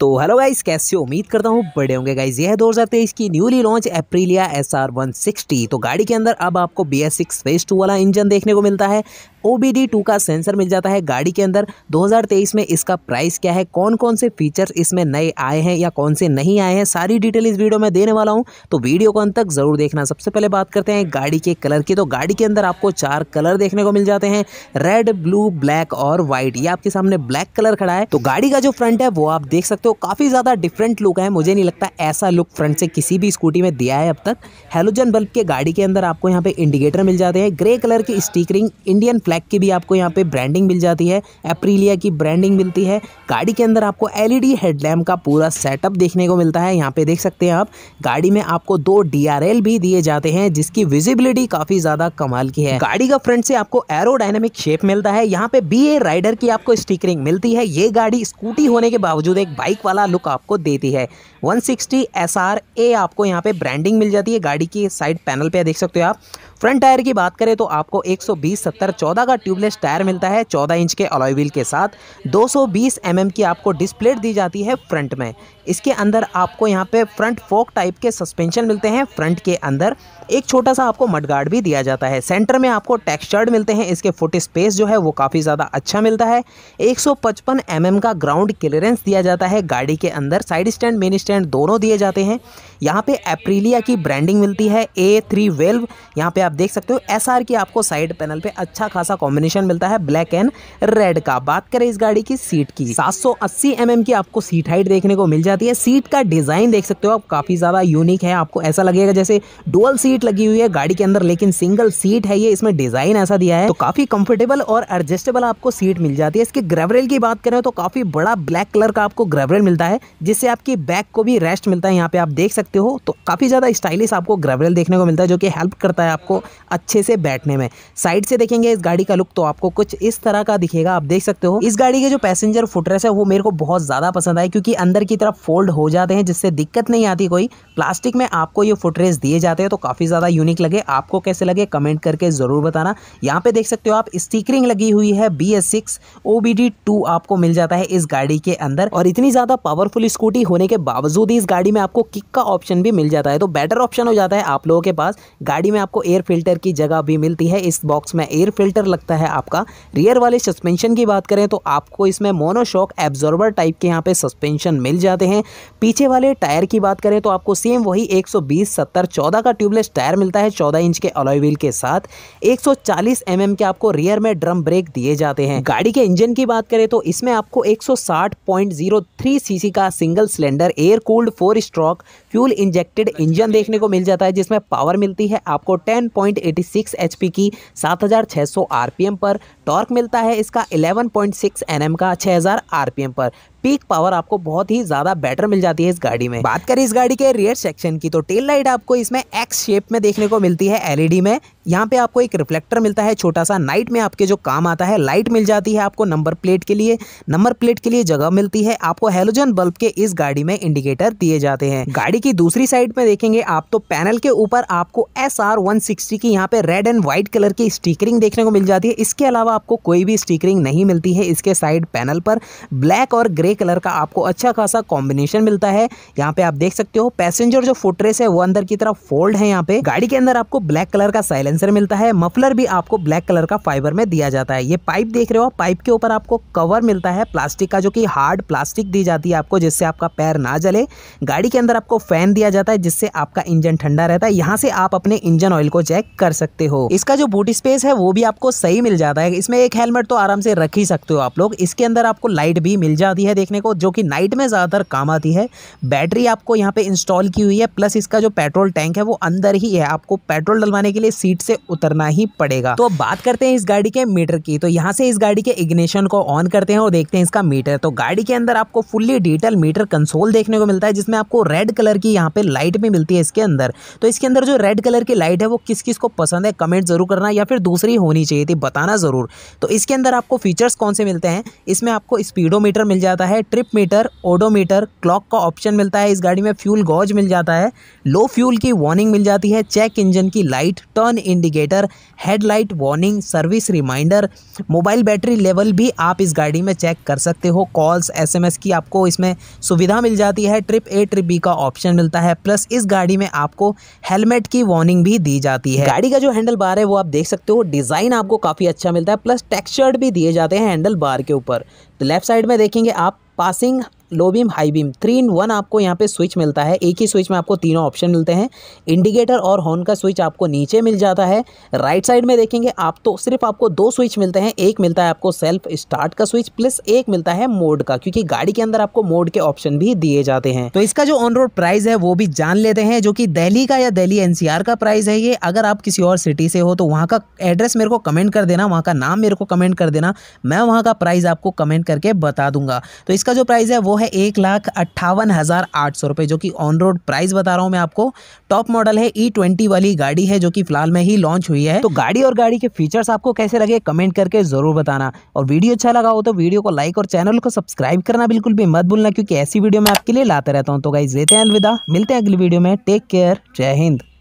तो hello guys कैसे उम्मीद करता हूँ बड़े होंगे गाइस यह है तेईस की newly launch Aprilia S R one sixty तो गाड़ी के अंदर अब आपको B S six phase two वाला इंजन देखने को मिलता है ओ टू का सेंसर मिल जाता है गाड़ी के अंदर 2023 में इसका प्राइस क्या है कौन कौन से फीचर्स इसमें नए आए हैं या कौन से नहीं आए हैं सारी डिटेल इस वीडियो में देने वाला हूं तो वीडियो को अंत तक ज़रूर देखना सबसे पहले बात करते हैं गाड़ी के कलर की तो गाड़ी के अंदर आपको चार कलर देखने को मिल जाते हैं रेड ब्लू ब्लैक और व्हाइट ये आपके सामने ब्लैक कलर खड़ा है तो गाड़ी का जो फ्रंट है वो आप देख सकते हो काफ़ी ज़्यादा डिफरेंट लुक है मुझे नहीं लगता ऐसा लुक फ्रंट से किसी भी स्कूटी में दिया है अब तक हेलोजन बल्ब के गाड़ी के अंदर आपको यहाँ पे इंडिकेटर मिल जाते हैं ग्रे कलर की स्टीकरिंग इंडियन फ्लैग की भी आपको यहाँ पे ब्रांडिंग मिल जाती है एप्रीलिया की ब्रांडिंग मिलती है गाड़ी के अंदर आपको एलईडी हेडलैम्प e का पूरा सेटअप देखने को मिलता है यहाँ पे देख सकते हैं आप गाड़ी में आपको दो डी भी दिए जाते हैं जिसकी विजिबिलिटी काफी ज्यादा कमाल की है गाड़ी का फ्रंट से आपको एरोडाइनेमिक शेप मिलता है यहाँ पे बी राइडर की आपको स्टिकरिंग मिलती है ये गाड़ी स्कूटी होने के बावजूद एक बाइक वाला लुक आपको देती है 160 ए आपको यहाँ पे ब्रांडिंग मिल जाती है गाड़ी की साइड पैनल पे देख सकते हो आप फ्रंट टायर की बात करें तो आपको 120 70 14 का ट्यूबलेस टायर मिलता है 14 इंच के अलॉय व्हील के साथ 220 सौ mm की आपको डिस्प्लेट दी जाती है फ्रंट में इसके अंदर आपको यहाँ पे फ्रंट फोक टाइप के सस्पेंशन मिलते हैं फ्रंट के अंदर एक छोटा सा आपको मडगार्ड भी दिया जाता है सेंटर में आपको टेक्सचर्ड मिलते हैं इसके फुट स्पेस जो है वो काफ़ी ज़्यादा अच्छा मिलता है 155 mm का ग्राउंड क्लियरेंस दिया जाता है गाड़ी के अंदर साइड स्टैंड मेन स्टैंड दोनों दिए जाते हैं यहाँ पे एप्रीलिया की ब्रांडिंग मिलती है ए थ्री वेल्व यहाँ पे आप देख सकते हो एस की आपको साइड पैनल पे अच्छा खासा कॉम्बिनेशन मिलता है ब्लैक एंड रेड का बात करें इस गाड़ी की सीट की सात सौ mm की आपको सीट हाइट देखने को मिल जाती जाती है सीट का डिज़ाइन देख सकते हो आप काफ़ी ज़्यादा यूनिक है आपको ऐसा लगेगा जैसे डुअल सीट लगी हुई है गाड़ी के अंदर लेकिन सिंगल सीट है ये इसमें डिज़ाइन ऐसा दिया है तो काफ़ी कंफर्टेबल और एडजस्टेबल आपको सीट मिल जाती है इसके ग्रेवरेल की बात करें तो काफ़ी बड़ा ब्लैक कलर का आपको ग्रेवरेल मिलता है जिससे आपकी बैक को भी रेस्ट मिलता है यहाँ पे आप देख सकते हो तो काफ़ी ज़्यादा स्टाइलिश आपको ग्रेवरेल देखने को मिलता है जो कि हेल्प करता है आपको अच्छे से बैठने में साइड से देखेंगे इस गाड़ी का लुक तो आपको कुछ इस तरह का दिखेगा आप देख सकते हो इस गाड़ी के जो पैसेंजर फुटरेस है वो मेरे को बहुत ज़्यादा पसंद आए क्योंकि अंदर की तरफ फोल्ड हो जाते हैं जिससे दिक्कत नहीं आती कोई प्लास्टिक में आपको ये फुटरेज दिए जाते हैं तो काफ़ी ज़्यादा यूनिक लगे आपको कैसे लगे कमेंट करके ज़रूर बताना यहाँ पे देख सकते हो आप स्टिकरिंग लगी हुई है B S six O B D two आपको मिल जाता है इस गाड़ी के अंदर और इतनी ज़्यादा पावरफुल स्कूटी होने के बावजूद ही इस गाड़ी में आपको किक का ऑप्शन भी मिल जाता है तो बेटर ऑप्शन हो जाता है आप लोगों के पास गाड़ी में आपको एयर फिल्टर की जगह भी मिलती है इस बॉक्स में एयर फिल्टर लगता है आपका रियर वाले सस्पेंशन की बात करें तो आपको इसमें मोनोशॉक एब्जॉर्बर टाइप के यहाँ पे सस्पेंशन मिल जाते हैं हैं पीछे वाले टायर की बात करें तो आपको सेम वही 120 70 14 का ट्यूबलेस टायर मिलता है 14 इंच के अलॉय व्हील के साथ 140 सौ mm के आपको रियर में ड्रम ब्रेक दिए जाते हैं गाड़ी के इंजन की बात करें तो इसमें आपको 160.03 सीसी का single cylinder air cooled four stroke fuel injected engine देखने को मिल जाता है जिसमें पावर मिलती है आपको टेन पॉइंट एटी की सात हजार पर टॉर्क मिलता है इसका 11.6 एनएम का 6000 आरपीएम पर पीक पावर आपको बहुत ही ज्यादा बेटर मिल जाती है इस गाड़ी में बात करें इस गाड़ी के रियर सेक्शन की तो टेल लाइट आपको इसमें एक्स शेप में देखने को मिलती है एलईडी e में यहाँ पे आपको एक रिफ्लेक्टर मिलता है छोटा सा नाइट में आपके जो काम आता है लाइट मिल जाती है आपको नंबर प्लेट के लिए नंबर प्लेट के लिए जगह मिलती है आपको हेलोजन बल्ब के इस गाड़ी में इंडिकेटर दिए जाते हैं गाड़ी की दूसरी साइड में देखेंगे आप तो पैनल के ऊपर आपको एस आर वन सिक्सटी की यहाँ पे रेड एंड व्हाइट कलर की स्टीकरिंग देखने को मिल जाती है इसके अलावा आपको कोई भी स्टीकरिंग नहीं मिलती है इसके साइड पैनल पर ब्लैक और ग्रे कलर का आपको अच्छा खासा कॉम्बिनेशन मिलता है यहाँ पे आप देख सकते हो पैसेंजर जो फुटरेस है वो अंदर की तरफ फोल्ड है यहाँ पे गाड़ी के अंदर आपको ब्लैक कलर का साइलेंस आंसर मिलता है मफलर भी आपको ब्लैक कलर का फाइबर में दिया जाता है ये पाइप देख रहे हो पाइप के ऊपर आपको कवर मिलता है प्लास्टिक का जो कि हार्ड प्लास्टिक दी जाती है आपको जिससे आपका पैर ना जले गाड़ी के अंदर आपको फैन दिया जाता है जिससे आपका इंजन ठंडा रहता है यहाँ से आप अपने इंजन ऑयल को चेक कर सकते हो इसका जो बूट स्पेस है वो भी आपको सही मिल जाता है इसमें एक हेलमेट तो आराम से रख ही सकते हो आप लोग इसके अंदर आपको लाइट भी मिल जाती है देखने को जो कि नाइट में ज़्यादातर काम आती है बैटरी आपको यहाँ पे इंस्टॉल की हुई है प्लस इसका जो पेट्रोल टैंक है वो अंदर ही है आपको पेट्रोल डलवाने के लिए सीट सीट से उतरना ही पड़ेगा तो बात करते हैं इस गाड़ी के मीटर की तो यहाँ से इस गाड़ी के इग्निशन को ऑन करते हैं और देखते हैं इसका मीटर तो गाड़ी के अंदर आपको फुल्ली डिटेल मीटर कंसोल देखने को मिलता है जिसमें आपको रेड कलर की यहाँ पे लाइट भी मिलती है इसके अंदर तो इसके अंदर जो रेड कलर की लाइट है वो किस किस को पसंद है कमेंट जरूर करना या फिर दूसरी होनी चाहिए थी बताना जरूर तो इसके अंदर आपको फीचर्स कौन से मिलते हैं इसमें आपको स्पीडोमीटर मिल जाता है ट्रिप मीटर ओडोमीटर क्लॉक का ऑप्शन मिलता है इस गाड़ी में फ्यूल गॉज मिल जाता है लो फ्यूल की वार्निंग मिल जाती है चेक इंजन की light turn indicator headlight warning service reminder mobile battery level भी आप इस गाड़ी में चेक कर सकते हो कॉल्स एसएमएस की आपको इसमें सुविधा मिल जाती है ट्रिप ए ट्रिप बी का ऑप्शन मिलता है प्लस इस गाड़ी में आपको हेलमेट की वार्निंग भी दी जाती है गाड़ी का जो हैंडल बार है वो आप देख सकते हो डिज़ाइन आपको काफ़ी अच्छा मिलता है प्लस टेक्सचर्ड भी दिए जाते हैं हैंडल बार के ऊपर तो लेफ्ट साइड में देखेंगे आप passing low beam high beam three in one आपको यहाँ पे स्विच मिलता है एक ही स्विच में आपको तीनों ऑप्शन मिलते हैं इंडिकेटर और हॉर्न का स्विच आपको नीचे मिल जाता है राइट साइड में देखेंगे आप तो सिर्फ आपको दो स्विच मिलते हैं एक मिलता है आपको सेल्फ स्टार्ट का स्विच प्लस एक मिलता है मोड का क्योंकि गाड़ी के अंदर आपको मोड के ऑप्शन भी दिए जाते हैं तो इसका जो ऑन रोड प्राइस है वो भी जान लेते हैं जो कि दिल्ली का या दिल्ली एनसीआर का प्राइस है ये अगर आप किसी और सिटी से हो तो वहाँ का एड्रेस मेरे को कमेंट कर देना वहाँ का नाम मेरे को कमेंट कर देना मैं वहाँ का प्राइस आपको कमेंट करके बता दूंगा तो इसका जो प्राइस है वो है एक लाख अट्ठावन हज़ार आठ सौ रुपये जो कि ऑन रोड प्राइस बता रहा हूँ मैं आपको टॉप मॉडल है ई e ट्वेंटी वाली गाड़ी है जो कि फिलहाल में ही लॉन्च हुई है तो गाड़ी और गाड़ी के फीचर्स आपको कैसे लगे कमेंट करके ज़रूर बताना और वीडियो अच्छा लगा हो तो वीडियो को लाइक और चैनल को सब्सक्राइब करना बिल्कुल भी मत भूलना क्योंकि ऐसी वीडियो मैं आपके लिए लाते रहता हूँ तो गाइज देते हैं अलविदा मिलते हैं अगली वीडियो में टेक केयर जय हिंद